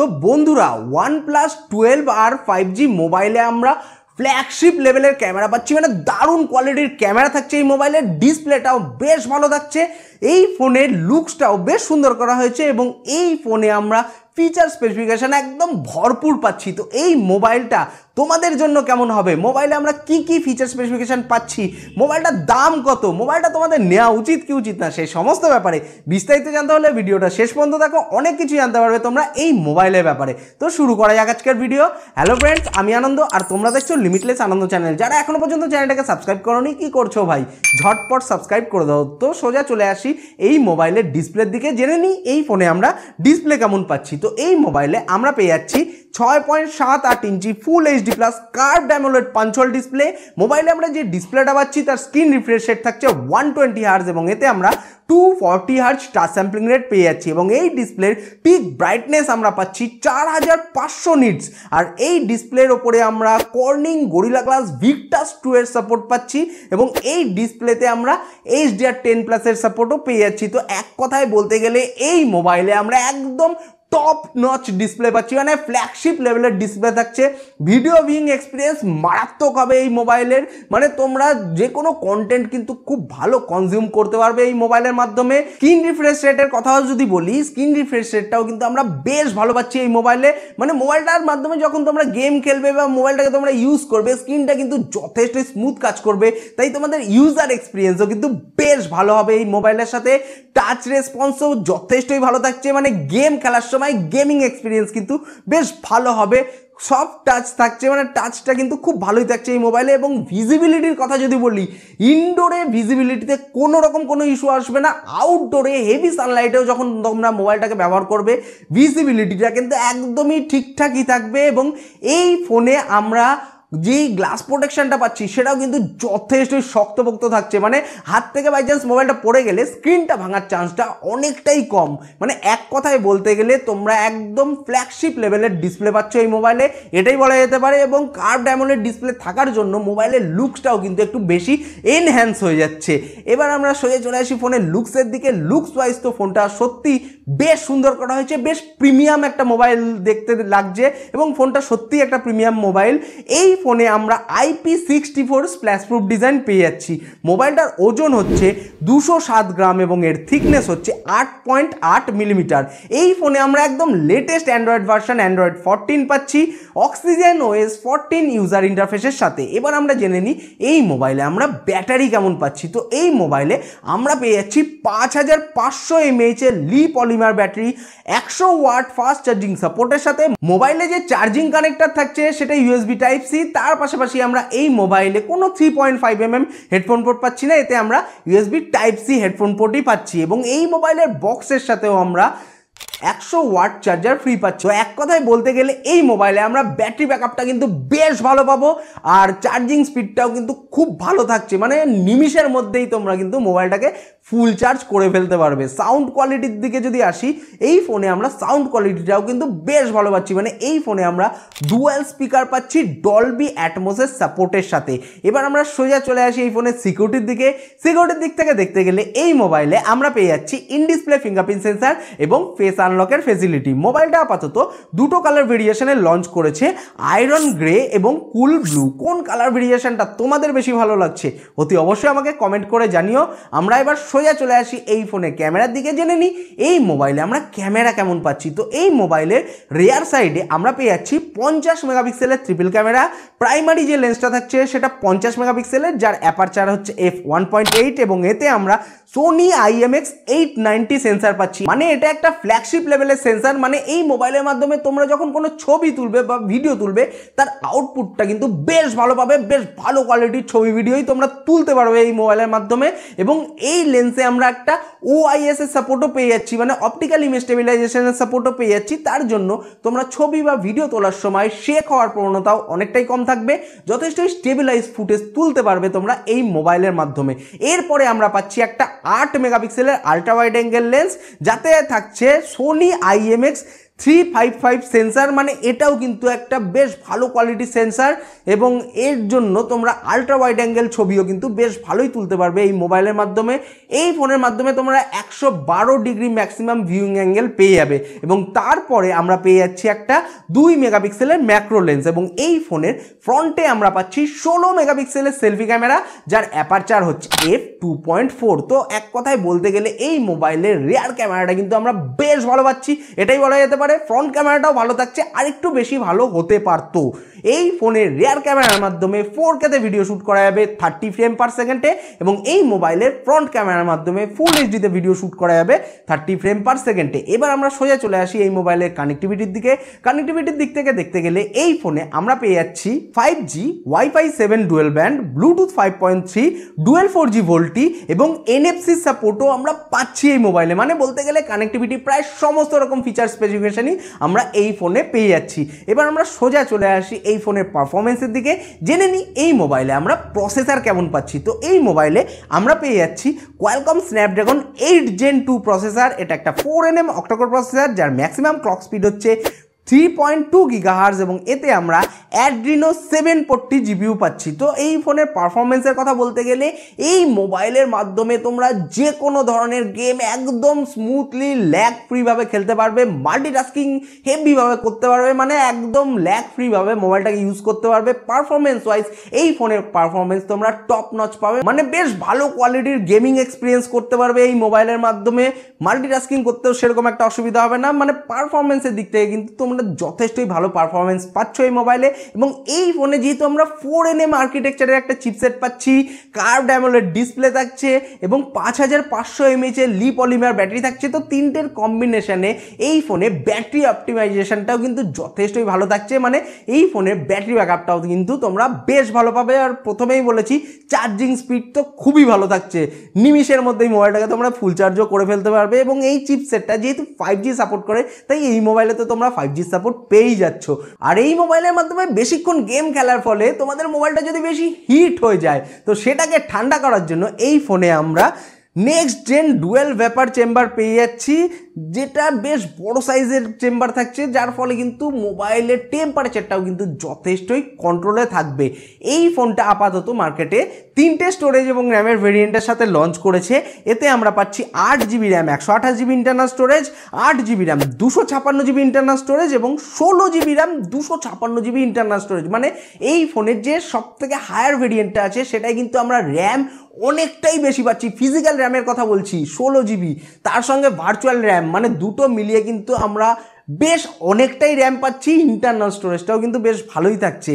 তো বন্ধুরা OnePlus twelve আর ফাইভ জি মোবাইলে আমরা ফ্ল্যাগশিপ লেভেলের ক্যামেরা পাচ্ছি মানে দারুণ কোয়ালিটির ক্যামেরা থাকছে এই মোবাইলের ডিসপ্লেটাও বেশ ভালো থাকছে এই ফোনের লুকসটাও বেশ সুন্দর করা হয়েছে এবং এই ফোনে আমরা ফিচার স্পেসিফিকেশান একদম ভরপুর পাচ্ছি তো এই মোবাইলটা তোমাদের জন্য কেমন হবে মোবাইলে আমরা কি কি ফিচার স্পেসিফিকেশান পাচ্ছি মোবাইলটার দাম কত মোবাইলটা তোমাদের নেওয়া উচিত কি উচিত না সেই সমস্ত ব্যাপারে বিস্তারিত জানতে হলে ভিডিওটা শেষ পর্যন্ত দেখো অনেক কিছু জানতে পারবে তোমরা এই মোবাইলের ব্যাপারে তো শুরু করা যাক আজকের ভিডিও হ্যালো ফ্রেন্ডস আমি আনন্দ আর তোমরা দেখছো লিমিটলেস আনন্দ চ্যানেল যারা এখনো পর্যন্ত চ্যানেলটাকে সাবস্ক্রাইব করোনি কি করছো ভাই ঝটপট সাবস্ক্রাইব করে দাও তো সোজা চলে আসি আসি এই মোবাইলের ডিসপ্লের দিকে জেনে নিই এই ফোনে আমরা ডিসপ্লে কেমন পাচ্ছি তো এই মোবাইলে আমরা পেয়ে যাচ্ছি ছয় পয়েন্ট সাত আট inch full HD plus curve AMOLED punch hole display মোবাইলে আমরা যে ডিসপ্লেটা পাচ্ছি তার স্ক্রিন রিফ্রেশ রেট থাকছে ওয়ান টোয়েন্টি হার্স এবং এতে আমরা two forty hertz touch sampling rate পেয়ে যাচ্ছি এবং এই ডিসপ্লের পিক ব্রাইটনেস আমরা পাচ্ছি চার হাজার পাঁচশো নিটস আর এই ডিসপ্লের ওপরে আমরা Corning Gorilla Glass Victus two এর সাপোর্ট পাচ্ছি এবং এই ডিসপ্লেতে আমরা এইচডিআর টেন প্লাসের সাপোর্টও পেয়ে যাচ্ছি তো এক কথায় বলতে গেলে এই মোবাইলে আমরা একদম টপ নচ ডিসপ্লে পাচ্ছি মানে ফ্ল্যাগশিপ লেভেলের ডিসপ্লে থাকছে ভিডিও ভিং এক্সপিরিয়েন্স মারাত্মক হবে এই মোবাইলের মানে তোমরা যে কোনো কন্টেন্ট কিন্তু খুব ভালো কনজিউম করতে পারবে এই মোবাইলের মাধ্যমে স্ক্রিন রিফ্রেশ রেটের কথাও যদি বলি স্ক্রিন রিফ্রেশ রেটটাও কিন্তু আমরা বেশ ভালো পাচ্ছি এই মোবাইলে মানে মোবাইলটার মাধ্যমে যখন তোমরা গেম খেলবে বা মোবাইলটাকে তোমরা ইউজ করবে স্ক্রিনটা কিন্তু যথেষ্ট স্মুথ কাজ করবে তাই তোমাদের ইউজার এক্সপিরিয়েন্সও কিন্তু বেশ ভালো হবে এই মোবাইলের সাথে টাচ রেসপন্সও যথেষ্টই ভালো থাকছে মানে গেম খেলার সময় সময় গেমিং এক্সপিরিয়েন্স কিন্তু বেশ ভালো হবে সব টাচ থাকছে মানে টাচটা কিন্তু খুব ভালোই থাকছে এই মোবাইলে এবং ভিজিবিলিটির কথা যদি বলি ইনডোরে ভিজিবিলিটিতে কোনো রকম কোনো ইস্যু আসবে না আউটডোরে হেভি সানলাইটেও যখন তোমরা মোবাইলটাকে ব্যবহার করবে ভিজিবিলিটিটা কিন্তু একদমই ঠিকঠাকই থাকবে এবং এই ফোনে আমরা যেই গ্লাস প্রোটেকশনটা পাচ্ছি সেটাও কিন্তু যথেষ্ট শক্তপোক্ত থাকছে মানে হাত থেকে বাই চান্স মোবাইলটা পড়ে গেলে স্ক্রিনটা ভাঙার চান্সটা অনেকটাই কম মানে এক কথায় বলতে গেলে তোমরা একদম ফ্ল্যাগশিপ লেভেলের ডিসপ্লে পাচ্ছ এই মোবাইলে এটাই বলা যেতে পারে এবং কার্ভ ডায়মন্ডের ডিসপ্লে থাকার জন্য মোবাইলের লুকসটাও কিন্তু একটু বেশি এনহ্যান্স হয়ে যাচ্ছে এবার আমরা সোজা চলে আসি ফোনের লুকসের দিকে লুকস ওয়াইজ তো ফোনটা সত্যি বেশ সুন্দর করা হয়েছে বেশ প্রিমিয়াম একটা মোবাইল দেখতে লাগছে এবং ফোনটা সত্যি একটা প্রিমিয়াম মোবাইল এই ফোনে আমরা IP sixty four splashproof proof design পেয়ে যাচ্ছি মোবাইলটার ওজন হচ্ছে দুশো সাত গ্রাম এবং এর থিকনেস হচ্ছে আট পয়েন্ট আট মিলিমিটার এই ফোনে আমরা একদম latest Android version Android fourteen পাচ্ছি অক্সিজেন ওএস ফোরটিন ইউজার ইন্টারফেসের সাথে এবার আমরা জেনে নিই এই মোবাইলে আমরা ব্যাটারি কেমন পাচ্ছি তো এই মোবাইলে আমরা পেয়ে যাচ্ছি পাঁচ হাজার পাঁচশো এমএইচের লি পলি লিথিয়ামিয়ার ব্যাটারি একশো ওয়াট ফাস্ট চার্জিং সাপোর্টের সাথে মোবাইলে যে চার্জিং কানেক্টার থাকছে সেটা ইউএসবি টাইপ সি তার পাশাপাশি আমরা এই মোবাইলে কোনো three point five M M headphone port পাচ্ছি না এতে আমরা ইউএসবি টাইপ সি হেডফোন পোর্টই পাচ্ছি এবং এই মোবাইলের বক্সের সাথেও আমরা একশো ওয়াট চার্জার ফ্রি পাচ্ছ এক কথায় বলতে গেলে এই মোবাইলে আমরা ব্যাটারি ব্যাকআপটা কিন্তু বেশ ভালো পাবো আর চার্জিং স্পিডটাও কিন্তু খুব ভালো থাকছে মানে নিমিশের মধ্যেই তোমরা কিন্তু মোবাইলটাকে ফুল চার্জ করে ফেলতে পারবে সাউন্ড কোয়ালিটির দিকে যদি আসি এই ফোনে আমরা সাউন্ড কোয়ালিটিটাও কিন্তু বেশ ভালো পাচ্ছি মানে এই ফোনে আমরা ডুয়েল স্পিকার পাচ্ছি ডলবি অ্যাটমোসের সাপোর্টের সাথে এবার আমরা সোজা চলে আসি এই ফোনের সিকিউরিটির দিকে সিকিউরিটির দিক থেকে দেখতে গেলে এই মোবাইলে আমরা পেয়ে যাচ্ছি ইনডিসপ্লে ফিঙ্গারপ্রিন্ট সেন্সার এবং ফেস আনলকের ফেসিলিটি মোবাইলটা আপাতত দুটো কালার ভেরিয়েশনে লঞ্চ করেছে আয়রন গ্রে এবং কুল ব্লু কোন কালার ভেরিয়েশনটা তোমাদের বেশি ভালো লাগছে অতি অবশ্যই আমাকে কমেন্ট করে জানিও আমরা এবার সোজা চলে আসি এই ফোনে ক্যামেরার দিকে জেনে নিই এই মোবাইলে আমরা ক্যামেরা কেমন পাচ্ছি তো এই মোবাইলের রেয়ার সাইডে আমরা পেয়ে যাচ্ছি পঞ্চাশ মেগাপিক্সেলের ট্রিপল ক্যামেরা প্রাইমারি যে লেন্সটা থাকছে সেটা পঞ্চাশ মেগাপিক্সেলের যার অ্যাপারচার হচ্ছে এফ ওয়ান পয়েন্ট এইট এবং এতে আমরা Sony IMX eight ninety sensor পাচ্ছি মানে এটা একটা ফ্ল্যাগশিপ লেভেলের সেন্সার মানে এই মোবাইলের মাধ্যমে তোমরা যখন কোনো ছবি তুলবে বা ভিডিও তুলবে তার আউটপুটটা কিন্তু বেশ ভালো পাবে বেশ ভালো কোয়ালিটির ছবি ভিডিওই তোমরা তুলতে পারবে এই মোবাইলের মাধ্যমে এবং এই লেন্সে আমরা একটা ওআইএস এর সাপোর্টও পেয়ে যাচ্ছি মানে অপটিক্যাল ইমেজ স্টেবিলাইজেশনের সাপোর্টও পেয়ে যাচ্ছি তার জন্য তোমরা ছবি বা ভিডিও তোলার সময় শেক হওয়ার প্রবণতাও অনেকটাই কম থাকবে যথেষ্টই স্টেবিলাইজ ফুটেজ তুলতে পারবে তোমরা এই মোবাইলের মাধ্যমে এরপরে আমরা পাচ্ছি একটা আট মেগাপিক্সেলের আলট্রা ওয়াইড অ্যাঙ্গেল লেন্স যাতে থাকছে Sony IMX three five five sensor মানে এটাও কিন্তু একটা বেশ ভালো কোয়ালিটি সেন্সার এবং এর জন্য তোমরা আলট্রা ওয়াইড অ্যাঙ্গেল ছবিও কিন্তু বেশ ভালোই তুলতে পারবে এই মোবাইলের মাধ্যমে এই ফোনের মাধ্যমে তোমরা একশো বারো ডিগ্রি ম্যাক্সিমাম ভিউইং অ্যাঙ্গেল পেয়ে যাবে এবং তারপরে আমরা পেয়ে যাচ্ছি একটা দুই মেগাপিক্সেলের ম্যাক্রো লেন্স এবং এই ফোনের ফ্রন্টে আমরা পাচ্ছি ষোলো মেগাপিক্সেলের সেলফি ক্যামেরা যার অ্যাপারচার হচ্ছে এফ টু পয়েন্ট ফোর তো এক কথায় বলতে গেলে এই মোবাইলের রেয়ার ক্যামেরাটা কিন্তু আমরা বেশ ভালো পাচ্ছি এটাই বলা যেতে পারে পারে ফ্রন্ট ক্যামেরাটাও ভালো থাকছে আর একটু বেশি ভালো হতে পারত এই ফোনের রেয়ার ক্যামেরার মাধ্যমে ফোর কেতে ভিডিও শ্যুট করা যাবে থার্টি ফ্রেম পার সেকেন্ডে এবং এই মোবাইলের ফ্রন্ট ক্যামেরার মাধ্যমে ফুল এইচডিতে ভিডিও শ্যুট করা যাবে থার্টি ফ্রেম পার সেকেন্ডে এবার আমরা সোজা চলে আসি এই মোবাইলের কানেক্টিভিটির দিকে কানেক্টিভিটির দিক থেকে দেখতে গেলে এই ফোনে আমরা পেয়ে যাচ্ছি five G wifi seven dual band Bluetooth five point three dual four G VoLTE এবং এনএফসি সাপোর্টও আমরা পাচ্ছি এই মোবাইলে মানে বলতে গেলে কানেক্টিভিটি প্রায় সমস্ত রকম ফিচার স্পেসিফিকেশন কনফিগারেশনই আমরা এই ফোনে পেয়ে যাচ্ছি এবার আমরা সোজা চলে আসি এই ফোনের পারফরমেন্সের দিকে জেনে নিই এই মোবাইলে আমরা প্রসেসার কেমন পাচ্ছি তো এই মোবাইলে আমরা পেয়ে যাচ্ছি Qualcomm Snapdragon eight gen two processor এটা একটা four N M octacore processor যার ম্যাক্সিমাম ক্লক স্পিড হচ্ছে থ্রি পয়েন্ট টু গিগাহার্স এবং এতে আমরা অ্যাড্রিনো সেভেন ফোরটি জিবিউ পাচ্ছি তো এই ফোনের পারফরমেন্সের কথা বলতে গেলে এই মোবাইলের মাধ্যমে তোমরা যে কোনো ধরনের গেম একদম স্মুথলি ল্যাগ ফ্রিভাবে খেলতে পারবে মাল্টিটাস্কিং হেভিভাবে করতে পারবে মানে একদম ল্যাগ ফ্রিভাবে মোবাইলটাকে ইউজ করতে পারবে পারফরমেন্স ওয়াইজ এই ফোনের পারফরমেন্স তোমরা টপ নচ পাবে মানে বেশ ভালো কোয়ালিটির গেমিং এক্সপিরিয়েন্স করতে পারবে এই মোবাইলের মাধ্যমে মাল্টিটাস্কিং করতেও সেরকম একটা অসুবিধা হবে না মানে পারফরমেন্সের দিক থেকে কিন্তু তোমরা তোমরা যথেষ্টই ভালো পারফরমেন্স পাচ্ছ এই মোবাইলে এবং এই ফোনে যেহেতু আমরা ফোর এন এম আর্কিটেকচারের একটা চিপসেট পাচ্ছি কার্ভ ডায়মন্ডের ডিসপ্লে থাকছে এবং পাঁচ হাজার পাঁচশো এমএচের লিপ অলিমার ব্যাটারি থাকছে তো তিনটের কম্বিনেশানে এই ফোনে ব্যাটারি অপটিমাইজেশনটাও কিন্তু যথেষ্টই ভালো থাকছে মানে এই ফোনের ব্যাটারি ব্যাকআপটাও কিন্তু তোমরা বেশ ভালো পাবে আর প্রথমেই বলেছি চার্জিং স্পিড তো খুবই ভালো থাকছে নিমিষের মধ্যে এই মোবাইলটাকে তোমরা ফুল চার্জও করে ফেলতে পারবে এবং এই চিপসেটটা যেহেতু ফাইভ জি সাপোর্ট করে তাই এই মোবাইলে তো তোমরা ফাইভ জি সাপোর্ট পেয়েই যাচ্ছ আর এই মোবাইলের মাধ্যমে বেশিক্ষণ গেম খেলার ফলে তোমাদের মোবাইলটা যদি বেশি হিট হয়ে যায় তো সেটাকে ঠান্ডা করার জন্য এই ফোনে আমরা next gen dual vapour chamber পেয়ে যাচ্ছি যেটা বেশ বড় সাইজের চেম্বার থাকছে যার ফলে কিন্তু মোবাইলের টেম্পারেচারটাও কিন্তু যথেষ্টই কন্ট্রোলে থাকবে এই ফোনটা আপাতত মার্কেটে তিনটে স্টোরেজ এবং র্যামের ভেরিয়েন্টের সাথে লঞ্চ করেছে এতে আমরা পাচ্ছি আট জিবি র্যাম একশো আঠাশ জিবি ইন্টারনাল স্টোরেজ আট জিবি র্যাম দুশো ছাপান্ন জিবি ইন্টারনাল স্টোরেজ এবং ষোলো জিবি র্যাম দুশো ছাপান্ন জিবি ইন্টারনাল স্টোরেজ মানে এই ফোনের যে সবথেকে হায়ার ভেরিয়েন্টটা আছে সেটাই কিন্তু আমরা র্যাম অনেকটাই বেশি পাচ্ছি ফিজিক্যাল র্যামের কথা বলছি ষোলো জিবি তার সঙ্গে ভার্চুয়াল র্যাম মানে দুটো মিলিয়ে কিন্তু আমরা বেশ অনেকটাই র্যাম পাচ্ছি ইন্টারনাল স্টোরেজটাও কিন্তু বেশ ভালোই থাকছে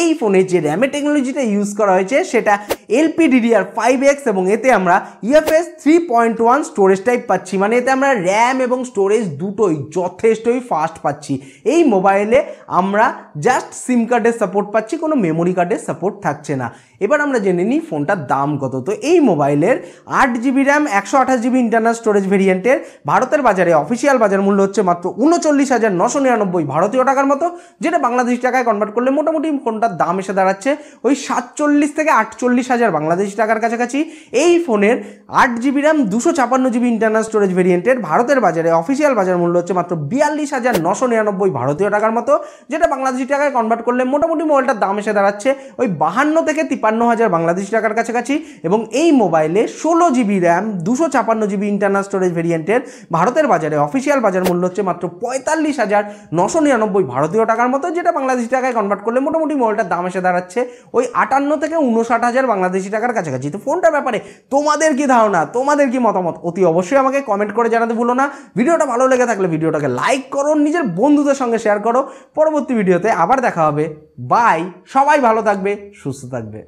এই ফোনে যে র্যামের টেকনোলজিটা ইউজ করা হয়েছে সেটা এলপিডিডিআর ফাইভ এক্স এবং এতে আমরা UFS three point one storage type পাচ্ছি মানে এতে আমরা র্যাম এবং স্টোরেজ দুটোই যথেষ্টই ফাস্ট পাচ্ছি এই মোবাইলে আমরা জাস্ট সিম কার্ডের সাপোর্ট পাচ্ছি কোনো মেমোরি কার্ডের সাপোর্ট থাকছে না এবার আমরা জেনে নিই ফোনটার দাম কত তো এই মোবাইলের আট জিবি র্যাম একশো আঠাশ জিবি ইন্টারনাল স্টোরেজ ভেরিয়েন্টের ভারতের বাজারে অফিসিয়াল বাজার মূল্য হচ্ছে মাত্র উনচল্লিশ হাজার নশো নিরানব্বই ভারতীয় টাকার মতো যেটা বাংলাদেশ টাকায় কনভার্ট করলে মোটামুটি ফোনটার দাম এসে দাঁড়াচ্ছে ওই সাতচল্লিশ থেকে আটচল্লিশ হাজার বাংলাদেশি টাকার কাছাকাছি এই ফোনের আট জিবি র্যাম দুশো ছাপান্ন জিবি ইন্টারনাল স্টোরেজ ভেরিয়েন্টের ভারতের বাজারে অফিসিয়াল বাজার মূল্য হচ্ছে মাত্র বিয়াল্লিশ হাজার নশো নিরানব্বই ভারতীয় টাকার মতো যেটা বাংলাদেশি টাকায় কনভার্ট করলে মোটামুটি মোবাইলটার দাম এসে দাঁড়াচ্ছে ওই বাহান্ন থেকে তিপান্ন একান্ন হাজার বাংলাদেশি টাকার কাছাকাছি এবং এই মোবাইলে ষোলো জিবি র্যাম দুশো ছাপান্ন জিবি ইন্টারনাল স্টোরেজ ভেরিয়েন্টের ভারতের বাজারে অফিসিয়াল বাজার মূল্য হচ্ছে মাত্র পঁয়তাল্লিশ হাজার নশো নিরানব্বই ভারতীয় টাকার মতো যেটা বাংলাদেশি টাকায় কনভার্ট করলে মোটামুটি মোবাইলটার দাম এসে দাঁড়াচ্ছে ওই আটান্ন থেকে উনষাট হাজার বাংলাদেশি টাকার কাছাকাছি তো ফোনটার ব্যাপারে তোমাদের কি ধারণা তোমাদের কি মতামত অতি অবশ্যই আমাকে কমেন্ট করে জানাতে ভুলো না ভিডিওটা ভালো লেগে থাকলে ভিডিওটাকে লাইক করো নিজের বন্ধুদের সঙ্গে শেয়ার করো পরবর্তী ভিডিওতে আবার দেখা হবে বাই সবাই ভালো থাকবে সুস্থ থাকবে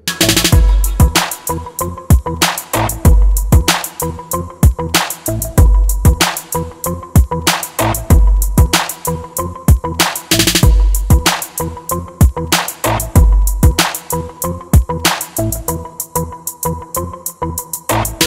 thank you